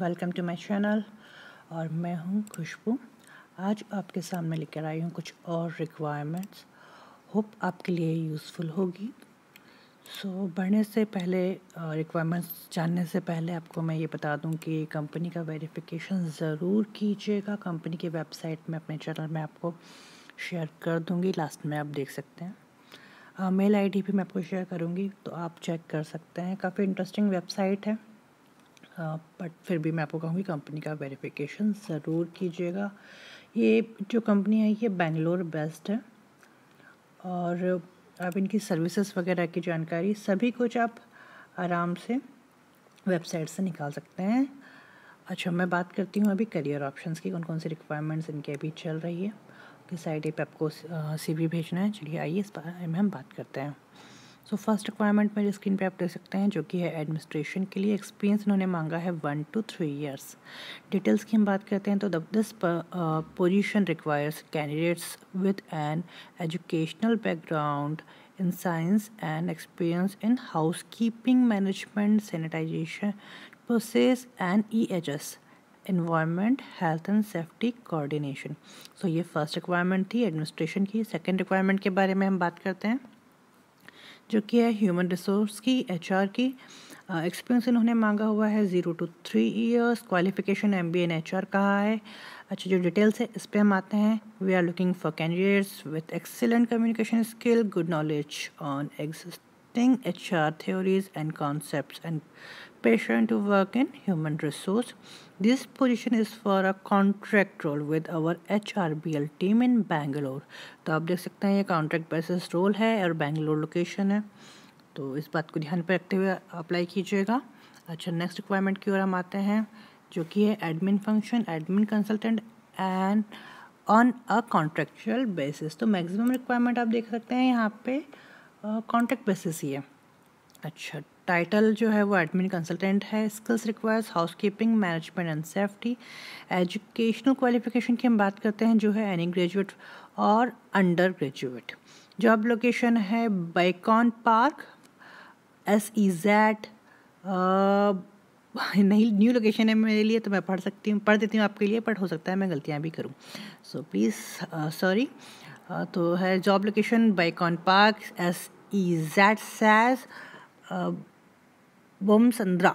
Welcome to my channel और मैं हूं खुशबू आज आपके सामने लेकर आई हूं कुछ और रिक्वायरमेंट्स होप आपके लिए यूज़फुल होगी सो so, बढ़ने से पहले रिक्वायरमेंट्स uh, जानने से पहले आपको मैं ये बता दूं कि कंपनी का वेरिफिकेशन ज़रूर कीजिएगा कंपनी की वेबसाइट में अपने चैनल में आपको शेयर कर दूँगी लास्ट में आप देख सकते हैं मेल मेल आई भी मैं आपको शेयर करूँगी तो आप चेक कर सकते हैं काफ़ी इंटरेस्टिंग वेबसाइट है बट हाँ, फिर भी मैं आपको कहूँगी कंपनी का वेरिफिकेशन ज़रूर कीजिएगा ये जो कंपनी है ये बेंगलोर बेस्ट है और आप इनकी सर्विसेज वगैरह की जानकारी सभी कुछ आप आराम से वेबसाइट से निकाल सकते हैं अच्छा मैं बात करती हूँ अभी करियर ऑप्शंस की कौन कौन सी रिक्वायरमेंट्स इनके अभी चल रही है किस आई पे आपको सी भेजना है चलिए आइए इस बारे में हम बात करते हैं सो फर्स्ट रिक्वायरमेंट मेरे स्क्रीन पे आप देख सकते हैं जो कि है एडमिनिस्ट्रेशन के लिए एक्सपीरियंस इन्होंने मांगा है one two three years details की हम बात करते हैं तो this position requires candidates with an educational background in science experience in house keeping management sanitization process and E H S environment health and safety coordination so ये first requirement थी administration की second requirement के बारे में हम बात करते हैं जो कि है ह्यूमन रिसोर्स की एच की एक्सपीरियंस इन्होंने मांगा हुआ है zero to three years qualification M B N H R कहा है अच्छा जो डिटेल्स है इस पर हम आते हैं we are looking for candidates with excellent communication skill good knowledge on exist adopting HR theories and concepts and patient to work in human resource. This position is for a contract role with our HRBL team in Bangalore. तो आप देख सकते हैं ये contract basis role है और Bangalore location है तो इस बात को ध्यान पर रखते हुए अप्लाई कीजिएगा अच्छा नेक्स्ट रिक्वायरमेंट की ओर हम आते हैं जो कि है admin function admin consultant and on a contractual basis तो मैक्सिमम रिक्वायरमेंट आप देख सकते हैं यहाँ पे कॉन्ट्रैक्ट बेसिस ही है अच्छा टाइटल जो है वो एडमिन कंसल्टेंट है skills requires housekeeping management and safety educational qualification की हम बात करते हैं जो है एनी ग्रेजुएट और अंडर ग्रेजुएट जॉब लोकेशन है Biocon park S E Z नहीं न्यू लोकेशन है मेरे लिए तो मैं पढ़ सकती हूँ पढ़ देती हूँ आपके लिए बट हो सकता है मैं गलतियाँ भी करूँ सो प्लीज़ सॉरी हाँ, तो है job location Biocon park S E Z सैस Bommasandra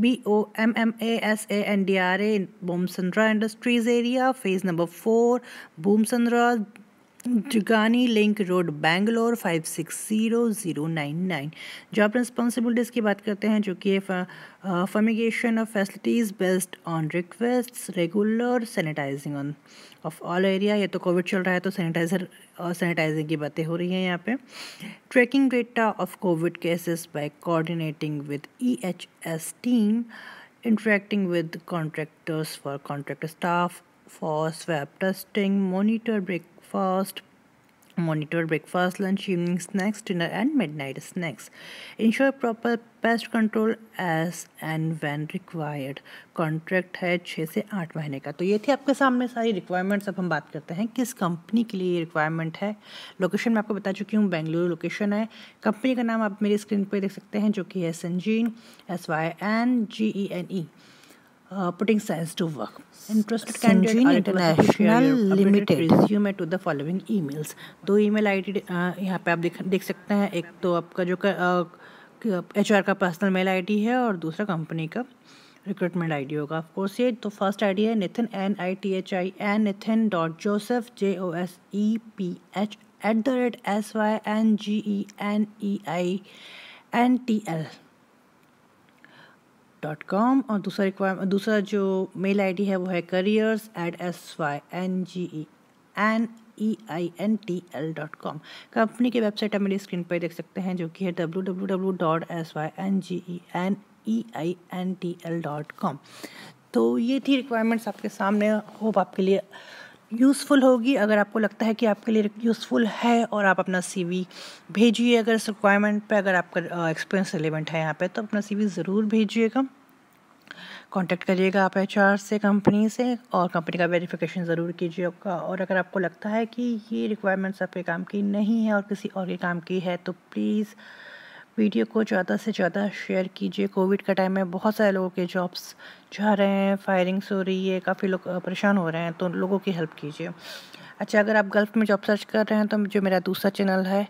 B O M M A S A N D R A Bommasandra industries area phase number four Bommasandra Jigani link road Bangalore five six zero zero nine nine job responsibilities की बात करते हैं जो कि fumigation of facilities based on request regular sanitising on of all area या तो Covid चल रहा है तो सैनिटाइजर और सैनिटाइजिंग की बातें हो रही हैं यहाँ पे tracking data of COVID cases by coordinating with E H S team interacting with contractors for contract staff for swab testing monitor break breakfast monitor breakfast lunch evening snacks dinner and midnight snacks ensure proper pest control as and when required contract है छः से आठ महीने का तो ये थी आपके सामने सारी रिक्वायरमेंट्स अब हम बात करते हैं किस कंपनी के लिए ये रिक्वायरमेंट है लोकेशन मैं आपको बता चुकी हूँ बेंगलुरु लोकेशन है कंपनी का नाम आप मेरी स्क्रीन पर देख सकते हैं जो कि है Syngene S Y N G E N E Uh, putting science to work. Interested candidate international limited resume to the following emails. दो ईमेल आईडी uh, यहाँ पे आप देख देख सकते हैं एक तो आपका जो एच आर uh, का पर्सनल मेल आईडी है और दूसरा कंपनी का रिक्रूटमेंट आईडी होगा ऑफकोर्स ये तो फर्स्ट आईडी है Nithin N I T H I N Nithin dot Joseph J O S E P H at the rate S Y N G E N E I N T L dot com और दूसरा require दूसरा जो mail ID है वो है careers at S Y N G E N E I N T L dot com company की website आप मेरी स्क्रीन पर देख सकते हैं जो कि है W W W dot S Y N G E N E I N T L dot com तो ये थी रिक्वायरमेंट्स आपके सामने होप आपके लिए यूज़फुल होगी अगर आपको लगता है कि आपके लिए यूज़फुल है और आप अपना सीवी भेजिए अगर इस रिक्वायरमेंट पे अगर आपका एक्सपीरियंस रिलेवेंट है यहाँ पे तो अपना सीवी ज़रूर भेजिएगा कांटेक्ट करिएगा आप एच से कंपनी से और कंपनी का वेरिफिकेशन ज़रूर कीजिएगा और अगर आपको लगता है कि ये रिक्वायरमेंट्स आपके काम की नहीं है और किसी और के काम की है तो प्लीज़ वीडियो को ज़्यादा से ज़्यादा शेयर कीजिए कोविड का टाइम में बहुत सारे लोगों के जॉब्स जा रहे हैं फायरिंग्स हो रही है काफ़ी लोग परेशान हो रहे हैं तो लोगों की हेल्प कीजिए अच्छा अगर आप गल्फ़ में जॉब सर्च कर रहे हैं तो जो मेरा दूसरा चैनल है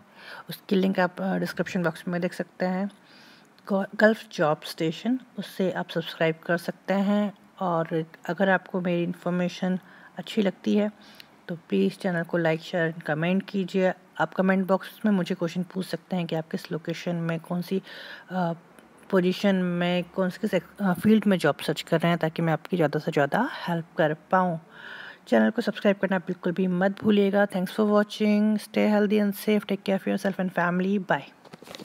उसकी लिंक आप डिस्क्रिप्शन बॉक्स में देख सकते हैं गल्फ जॉब स्टेशन उससे आप सब्सक्राइब कर सकते हैं और अगर आपको मेरी इन्फॉर्मेशन अच्छी लगती है तो प्लीज़ चैनल को लाइक शेयर एंड कमेंट कीजिए आप कमेंट बॉक्स में मुझे क्वेश्चन पूछ सकते हैं कि आप किस लोकेशन में कौन सी पोजीशन में कौन से किस फील्ड में जॉब सर्च कर रहे हैं ताकि मैं आपकी ज़्यादा से ज़्यादा हेल्प कर पाऊँ चैनल को सब्सक्राइब करना बिल्कुल भी मत भूलिएगा thanks for watching stay healthy and safe take care for yourself and family bye